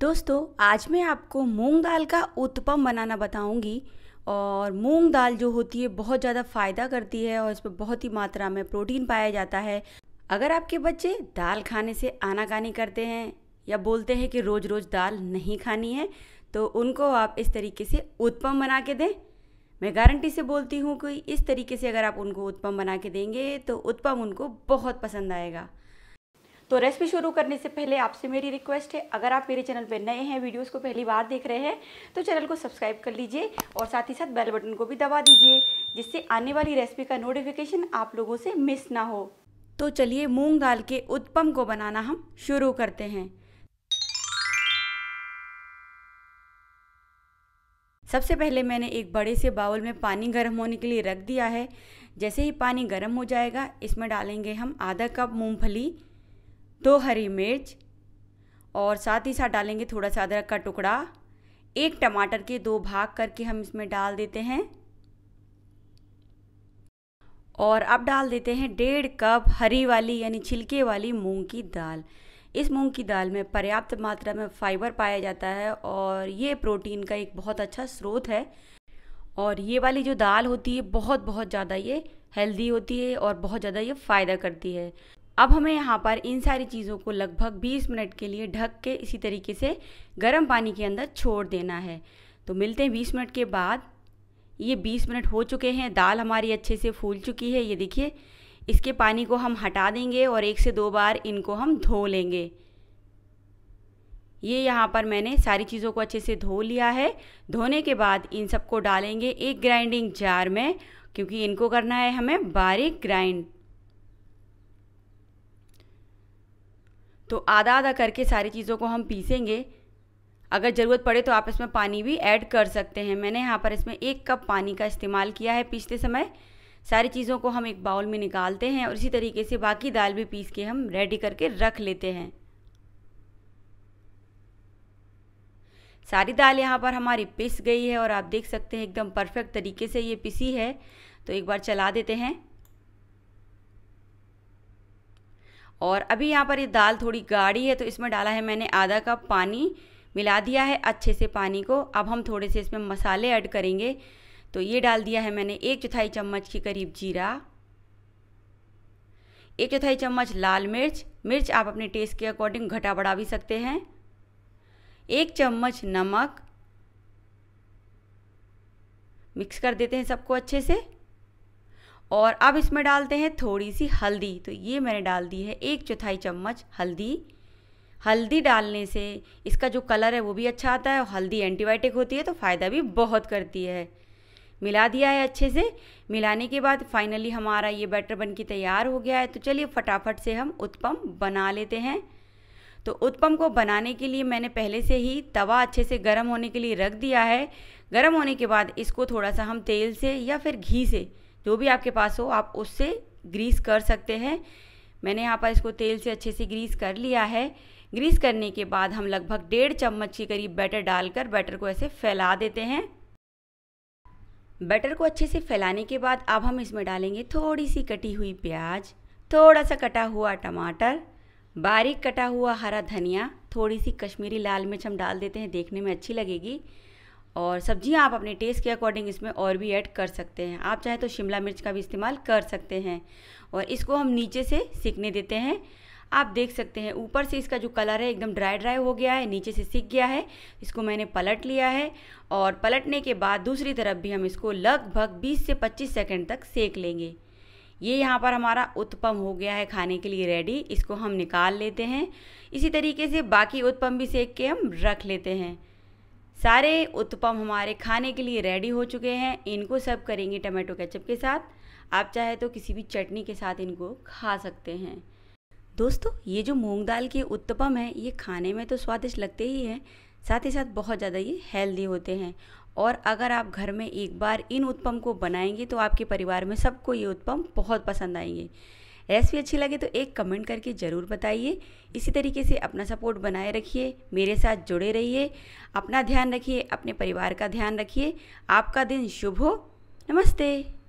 दोस्तों आज मैं आपको मूंग दाल का उत्पम बनाना बताऊंगी और मूंग दाल जो होती है बहुत ज़्यादा फ़ायदा करती है और इसमें बहुत ही मात्रा में प्रोटीन पाया जाता है अगर आपके बच्चे दाल खाने से आनाकानी करते हैं या बोलते हैं कि रोज़ रोज़ दाल नहीं खानी है तो उनको आप इस तरीके से उत्पम बना के दें मैं गारंटी से बोलती हूँ कि इस तरीके से अगर आप उनको उत्पम बना के देंगे तो उत्पम उनको बहुत पसंद आएगा तो रेसिपी शुरू करने से पहले आपसे मेरी रिक्वेस्ट है अगर आप मेरे चैनल पर नए हैं वीडियोस को पहली बार देख रहे हैं तो चैनल को सब्सक्राइब कर लीजिए और साथ ही साथ बेल बटन को भी दबा दीजिए जिससे आने वाली रेसिपी का नोटिफिकेशन आप लोगों से मिस ना हो तो चलिए मूंग दाल के उत्पम को बनाना हम शुरू करते हैं सबसे पहले मैंने एक बड़े से बाउल में पानी गर्म होने के लिए रख दिया है जैसे ही पानी गर्म हो जाएगा इसमें डालेंगे हम आधा कप मूंगफली दो हरी मिर्च और साथ ही साथ डालेंगे थोड़ा सा अदरक का टुकड़ा एक टमाटर के दो भाग करके हम इसमें डाल देते हैं और अब डाल देते हैं डेढ़ कप हरी वाली यानी छिलके वाली मूंग की दाल इस मूंग की दाल में पर्याप्त मात्रा में फाइबर पाया जाता है और ये प्रोटीन का एक बहुत अच्छा स्रोत है और ये वाली जो दाल होती है बहुत बहुत ज़्यादा ये हेल्दी होती है और बहुत ज़्यादा ये फ़ायदा करती है अब हमें यहाँ पर इन सारी चीज़ों को लगभग 20 मिनट के लिए ढक के इसी तरीके से गर्म पानी के अंदर छोड़ देना है तो मिलते हैं 20 मिनट के बाद ये 20 मिनट हो चुके हैं दाल हमारी अच्छे से फूल चुकी है ये देखिए इसके पानी को हम हटा देंगे और एक से दो बार इनको हम धो लेंगे ये यहाँ पर मैंने सारी चीज़ों को अच्छे से धो लिया है धोने के बाद इन सबको डालेंगे एक ग्राइंडिंग जार में क्योंकि इनको करना है हमें बारीक ग्राइंड तो आधा आधा करके सारी चीज़ों को हम पीसेंगे अगर ज़रूरत पड़े तो आप इसमें पानी भी ऐड कर सकते हैं मैंने यहाँ पर इसमें एक कप पानी का इस्तेमाल किया है पीसते समय सारी चीज़ों को हम एक बाउल में निकालते हैं और इसी तरीके से बाकी दाल भी पीस के हम रेडी करके रख लेते हैं सारी दाल यहाँ पर हमारी पिस गई है और आप देख सकते हैं एकदम परफेक्ट तरीके से ये पिसी है तो एक बार चला देते हैं और अभी यहाँ पर ये दाल थोड़ी गाढ़ी है तो इसमें डाला है मैंने आधा कप पानी मिला दिया है अच्छे से पानी को अब हम थोड़े से इसमें मसाले ऐड करेंगे तो ये डाल दिया है मैंने एक चौथाई चम्मच के करीब जीरा एक चौथाई चम्मच लाल मिर्च मिर्च आप अपने टेस्ट के अकॉर्डिंग घटा बढ़ा भी सकते हैं एक चम्मच नमक मिक्स कर देते हैं सबको अच्छे से और अब इसमें डालते हैं थोड़ी सी हल्दी तो ये मैंने डाल दी है एक चौथाई चम्मच हल्दी हल्दी डालने से इसका जो कलर है वो भी अच्छा आता है और हल्दी एंटीबायोटिक होती है तो फ़ायदा भी बहुत करती है मिला दिया है अच्छे से मिलाने के बाद फाइनली हमारा ये बैटर बन के तैयार हो गया है तो चलिए फटाफट से हम उत्पम बना लेते हैं तो उत्पम को बनाने के लिए मैंने पहले से ही तवा अच्छे से गर्म होने के लिए रख दिया है गर्म होने के बाद इसको थोड़ा सा हम तेल से या फिर घी से जो भी आपके पास हो आप उससे ग्रीस कर सकते हैं मैंने यहाँ पर इसको तेल से अच्छे से ग्रीस कर लिया है ग्रीस करने के बाद हम लगभग डेढ़ चम्मच के करीब बैटर डालकर बैटर को ऐसे फैला देते हैं बैटर को अच्छे से फैलाने के बाद अब हम इसमें डालेंगे थोड़ी सी कटी हुई प्याज थोड़ा सा कटा हुआ टमाटर बारीक कटा हुआ हरा धनिया थोड़ी सी कश्मीरी लाल मिर्च हम डाल देते हैं देखने में अच्छी लगेगी और सब्जियां आप अपने टेस्ट के अकॉर्डिंग इसमें और भी ऐड कर सकते हैं आप चाहें तो शिमला मिर्च का भी इस्तेमाल कर सकते हैं और इसको हम नीचे से सीखने देते हैं आप देख सकते हैं ऊपर से इसका जो कलर है एकदम ड्राई ड्राई हो गया है नीचे से सीख गया है इसको मैंने पलट लिया है और पलटने के बाद दूसरी तरफ भी हम इसको लगभग 20 से 25 सेकंड तक सेक लेंगे ये यहाँ पर हमारा उत्पम हो गया है खाने के लिए रेडी इसको हम निकाल लेते हैं इसी तरीके से बाकी उत्पम भी सेक के हम रख लेते हैं सारे उत्पम हमारे खाने के लिए रेडी हो चुके हैं इनको सब करेंगे टमाटो केचप के साथ आप चाहे तो किसी भी चटनी के साथ इनको खा सकते हैं दोस्तों ये जो मूंग दाल के उत्तपम है ये खाने में तो स्वादिष्ट लगते ही हैं साथ ही साथ बहुत ज़्यादा ये हेल्दी होते हैं और अगर आप घर में एक बार इन उत्पम को बनाएंगे तो आपके परिवार में सबको ये उत्पम बहुत पसंद आएंगे रेसिपी अच्छी लगे तो एक कमेंट करके ज़रूर बताइए इसी तरीके से अपना सपोर्ट बनाए रखिए मेरे साथ जुड़े रहिए अपना ध्यान रखिए अपने परिवार का ध्यान रखिए आपका दिन शुभ हो नमस्ते